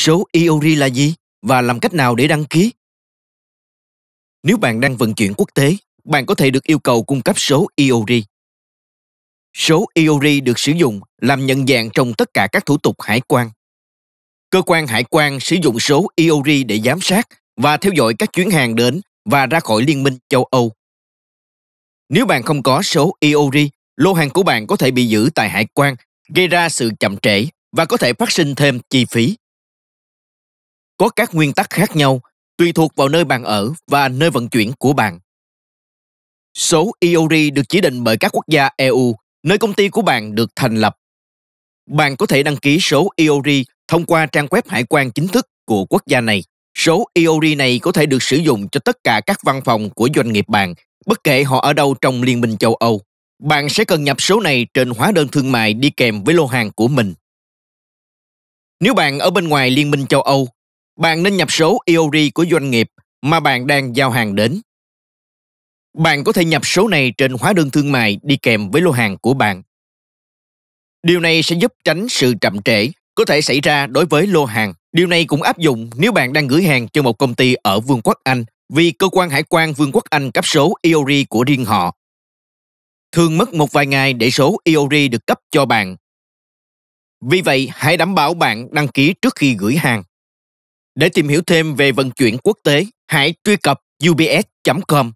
số IORI là gì và làm cách nào để đăng ký. Nếu bạn đang vận chuyển quốc tế, bạn có thể được yêu cầu cung cấp số IORI. Số IORI được sử dụng làm nhận dạng trong tất cả các thủ tục hải quan. Cơ quan hải quan sử dụng số IORI để giám sát và theo dõi các chuyến hàng đến và ra khỏi Liên minh châu Âu. Nếu bạn không có số IORI, lô hàng của bạn có thể bị giữ tại hải quan, gây ra sự chậm trễ và có thể phát sinh thêm chi phí có các nguyên tắc khác nhau tùy thuộc vào nơi bạn ở và nơi vận chuyển của bạn. Số IORI e được chỉ định bởi các quốc gia EU, nơi công ty của bạn được thành lập. Bạn có thể đăng ký số IORI e thông qua trang web hải quan chính thức của quốc gia này. Số IORI e này có thể được sử dụng cho tất cả các văn phòng của doanh nghiệp bạn, bất kể họ ở đâu trong Liên minh châu Âu. Bạn sẽ cần nhập số này trên hóa đơn thương mại đi kèm với lô hàng của mình. Nếu bạn ở bên ngoài Liên minh châu Âu, bạn nên nhập số EORI của doanh nghiệp mà bạn đang giao hàng đến. Bạn có thể nhập số này trên hóa đơn thương mại đi kèm với lô hàng của bạn. Điều này sẽ giúp tránh sự chậm trễ có thể xảy ra đối với lô hàng. Điều này cũng áp dụng nếu bạn đang gửi hàng cho một công ty ở Vương quốc Anh vì cơ quan hải quan Vương quốc Anh cấp số EORI của riêng họ. Thường mất một vài ngày để số EORI được cấp cho bạn. Vì vậy, hãy đảm bảo bạn đăng ký trước khi gửi hàng. Để tìm hiểu thêm về vận chuyển quốc tế, hãy truy cập ubs.com.